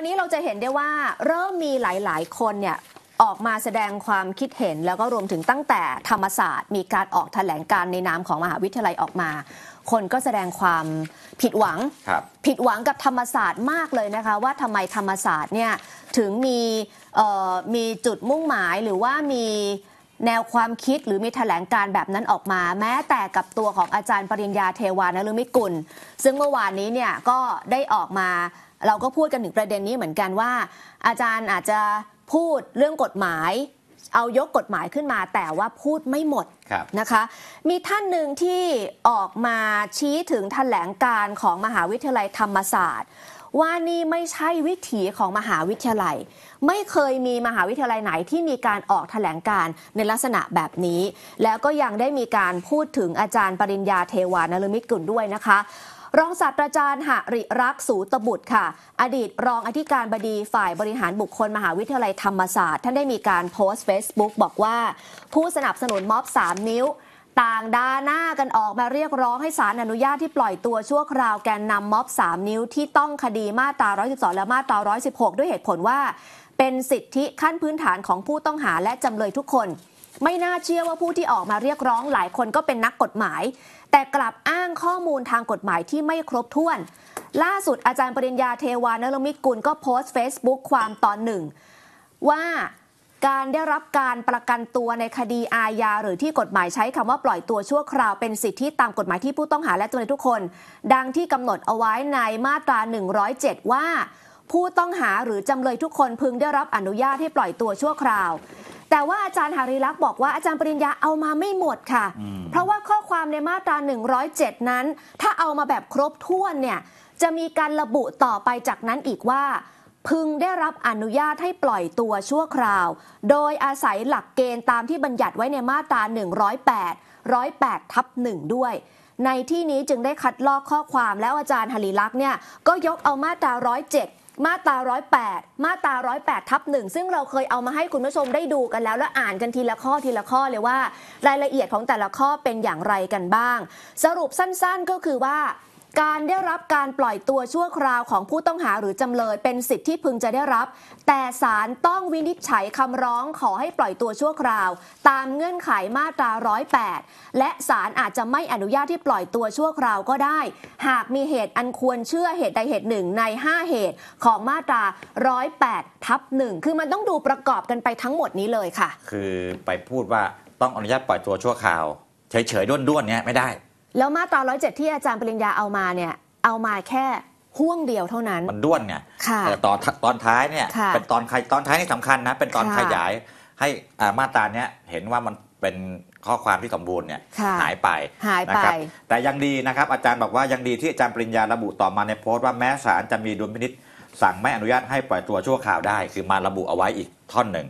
อนนี้เราจะเห็นได้ว่าเริ่มมีหลาย ๆ คนเนี่ยออกมาแสดงความคิดเห็น แล้วก็รวมถึงตั้งแต่ธรรมศาสตร์มีการออกแถลงการในนามของมหาวิทยาลัยออกมา คนก็แสดงความผิดหวังผิดหวังกับธรรมศาสตร์มากเลยนะคะว่าทำไมธรรมศาสตร์เนี่ยถึงมีมีจุดมุ่งหมายหรือว่ามีแนวความคิดหรือมีถแถลงการแบบนั้นออกมา แม้แต่กับตัวของอาจารย์ปริญญาเทวานฤมิกุลซึ่งเมื่อวานนี้เนี่ยก็ได้ออกมาเราก็พูดกันถึงประเด็นนี้เหมือนกันว่า อาจารย์อาจจะพูดเรื่องกฎหมาย เอายกกฎหมายขึ้นมา แต่ว่าพูดไม่หมดนะคะมีท่านหนึ่งที่ออกมาชี้ถึงแถลงการของมหาวิทยาลัยธรรมศาสตร์ว่านี่ไม่ใช่วิถีของมหาวิทยาลัย ไม่เคยมีมหาวิทยาลัยไหนที่มีการออกแถลงการในลักษณะแบบนี้ แล้วก็ยังได้มีการพูดถึงอาจารย์ปริญญาเทวานรมิตรกุลด้วยนะคะรองศาสตราจารย์หริรักษ์สูตบุตรค่ะ อดีตรองอธิการบดีฝ่ายบริหารบุคคลมหาวิทยาลัยธรรมศาสตร์ ท่านได้มีการโพสต์ Facebook บอกว่า ผู้สนับสนุนม็อบ 3 นิ้ว ต่างดาหน้ากันออกมาเรียกร้องให้ศาลอนุญาตที่ปล่อยตัว ชั่วคราวแกนนำม็อบ 3 นิ้วที่ต้องคดีมาตรา 112 และมาตรา 116 ด้วยเหตุผลว่า เป็นสิทธิขั้นพื้นฐานของผู้ต้องหาและจำเลยทุกคน ไม่น่าเชื่อว่าผู้ที่ออกมาเรียกร้องหลายคนก็เป็นนักกฎหมายแต่กลับอ้างข้อมูลทางกฎหมายที่ไม่ครบถ้วน ล่าสุดอาจารย์ปริญญาเทวานรมิตกุลก็โพสต์ Facebook ความตอนหนึ่ง ว่าการได้รับการประกันตัวในคดีอาญา หรือที่กฎหมายใช้คำว่าปล่อยตัวชั่วคราว เป็นสิทธิตามกฎหมายที่ผู้ต้องหาและจำเลยทุกคน ดังที่กำหนดเอาไว้ในมาตรา 107 ว่า ผู้ต้องหาหรือจำเลยทุกคน พึงได้รับอนุญาตให้ปล่อยตัวชั่วคราวแต่ว่าอาจารย์หาริลักษ์บอกว่าอาจารย์ปริญญาเอามาไม่หมดค่ะ เพราะว่าข้อความในมาตรา 107 นั้น ถ้าเอามาแบบครบถ้วนเนี่ยจะมีการระบุต่อไปจากนั้นอีกว่า พึงได้รับอนุญาตให้ปล่อยตัวชั่วคราว โดยอาศัยหลักเกณฑ์ตามที่บัญญัติไว้ในมาตรา108 108ทับหนึ่งด้วย ในที่นี้จึงได้คัดลอกข้อความแล้วอาจารย์หลีลักษ์เนี่ยก็ยกเอามาตรา107มาตรา108มาตรา108ทับหนึ่งซึ่งเราเคยเอามาให้คุณผู้ชมได้ดูกันแล้ว และอ่านกันทีละข้อทีละข้อเลยว่า รายละเอียดของแต่ละข้อเป็นอย่างไรกันบ้าง สรุปสั้นๆก็คือว่าการได้รับการปล่อยตัวชั่วคราวของผู้ต้องหาหรือจำเลยเป็นสิทธิที่พึงจะได้รับ แต่ศาลต้องวินิจฉัยคำร้องขอให้ปล่อยตัวชั่วคราว ตามเงื่อนไขมาตรา 108 และศาลอาจจะไม่อนุญาตที่ปล่อยตัวชั่วคราวก็ได้ หากมีเหตุอันควรเชื่อเหตุใดเหตุหนึ่งใน 5เหตุของมาตรา 108ทับหนึ่งคือมันต้องดูประกอบกันไปทั้งหมดนี้เลยค่ะ คือไปพูดว่าต้องอนุญาตปล่อยตัวชั่วคราวเฉยๆด้วนๆเนี้ยไม่ได้แล้วมาตรา 107 ที่อาจารย์ปริญญาเอามาเนี่ย เอามาแค่ห่วงเดียวเท่านั้น มันด้วนไงแต่ตอนตอนท้ายเนี่ย เป็นตอนใครตอนท้ายนี่สำคัญนะ เป็นตอนขยายให้มาตราเนี้ยเห็นว่ามันเป็นข้อความที่สมบูรณ์เนี่ยหายไปหายไป แต่ยังดีนะครับ อาจารย์บอกว่ายังดีที่อาจารย์ปริญญาระบุต่อมาในโพสต์ว่าแม้ศาลจะมีดุลพินิษสั่งไม่อนุญาตให้ปล่อยตัวชั่วคราวได้ คือมาระบุเอาไว้อีกท่อนหนึ่ง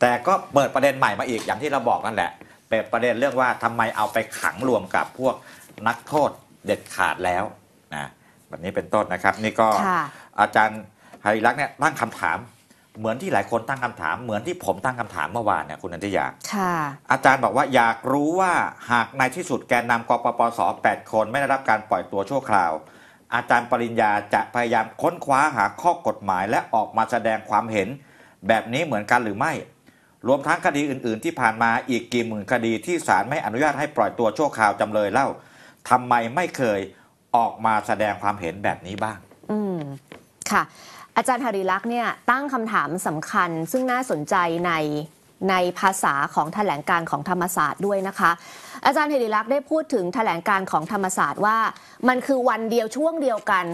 แต่ก็เปิดประเด็นใหม่มาอีกอย่างที่เราบอกนั่นแหละเป็นประเด็นเรื่องว่าทำไมเอาไปขังรวมกับพวกนักโทษเด็ดขาดแล้วนะแบบนี้เป็นต้นนะครับ นี่ก็อาจารย์หริรักษ์เนี่ยตั้งคำถามเหมือนที่หลายคนตั้งคำถาม เหมือนที่ผมตั้งคำถามเมื่อวานเนี่ยคุณนันทิยาอาจารย์บอกว่าอยากรู้ว่าหากในที่สุดแกนนำกปปสแปดคน ไม่ได้รับการปล่อยตัวชั่วคราว อาจารย์ปริญญาจะพยายามค้นคว้าหาข้อกฎหมาย และออกมาแสดงความเห็นแบบนี้เหมือนกันหรือไม่รวมทั้งคดีอื่นๆ ที่ผ่านมาอีกกี่หมื่นคดีที่ศาลไม่อนุญาตให้ปล่อยตัวชั่วคราวจำเลยเล่าทำไมไม่เคยออกมาแสดงความเห็นแบบนี้บ้างอืมค่ะอาจารย์ธริลักษ์เนี่ยตั้งคำถามสำคัญ ซึ่งน่าสนใจในในภาษาของถแถลงการของธรรมศาสตร์ด้วยนะคะอาจารย์เฮริลักษ์ได้พูดถึงถแถลงการของธรรมศาสตร์ว่า มันคือวันเดียวช่วงเดียวกัน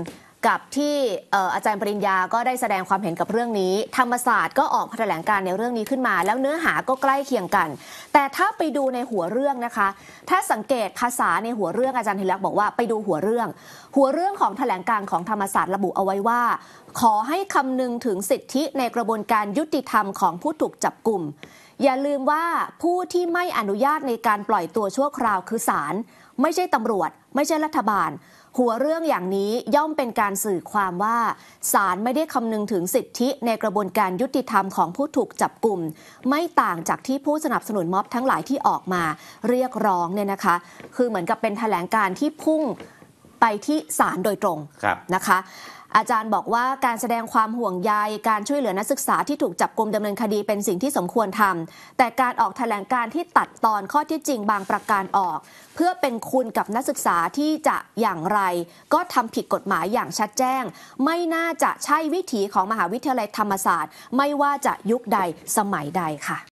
กับที่อาจารย์ปริญญาก็ได้แสดงความเห็นกับเรื่องนี้ ธรรมศาสตร์ก็ออกแถลงการในเรื่องนี้ขึ้นมา แล้วเนื้อหาก็ใกล้เคียงกัน แต่ถ้าไปดูในหัวเรื่องนะคะ ถ้าสังเกตภาษาในหัวเรื่องอาจารย์ธีรักษ์บอกว่าไปดูหัวเรื่อง หัวเรื่องของแถลงการของธรรมศาสตร์ระบุเอาไว้ว่า ขอให้คำนึงถึงสิทธิในกระบวนการยุติธรรมของผู้ถูกจับกลุ่มอย่าลืมว่าผู้ที่ไม่อนุญาตในการปล่อยตัวชั่วคราวคือศาลไม่ใช่ตำรวจ ไม่ใช่รัฐบาล หัวเรื่องอย่างนี้ย่อมเป็นการสื่อความว่าศาลไม่ได้คำนึงถึงสิทธิในกระบวนการยุติธรรมของผู้ถูกจับกลุ่มไม่ต่างจากที่ผู้สนับสนุนม็อบทั้งหลายที่ออกมาเรียกร้องเนี่ยนะคะ คือเหมือนกับเป็นแถลงการที่พุ่งไปที่ศาลโดยตรงนะคะอาจารย์บอกว่าการแสดงความห่วงใยการช่วยเหลือนักศึกษาที่ถูกจับกลุมดำเนินคดีเป็นสิ่งที่สมควรทำแต่การออกแถลงการที่ตัดตอนข้อที่จริงบางประการออกเพื่อเป็นคุณกับนักศึกษาที่จะอย่างไรก็ทำผิดกฎหมายอย่างชัดแจ้ง ไม่น่าจะใช่วิถีของมหาวิทยาลัยธรรมศาสตร์ไม่ว่าจะยุคใดสมัยใดค่ะ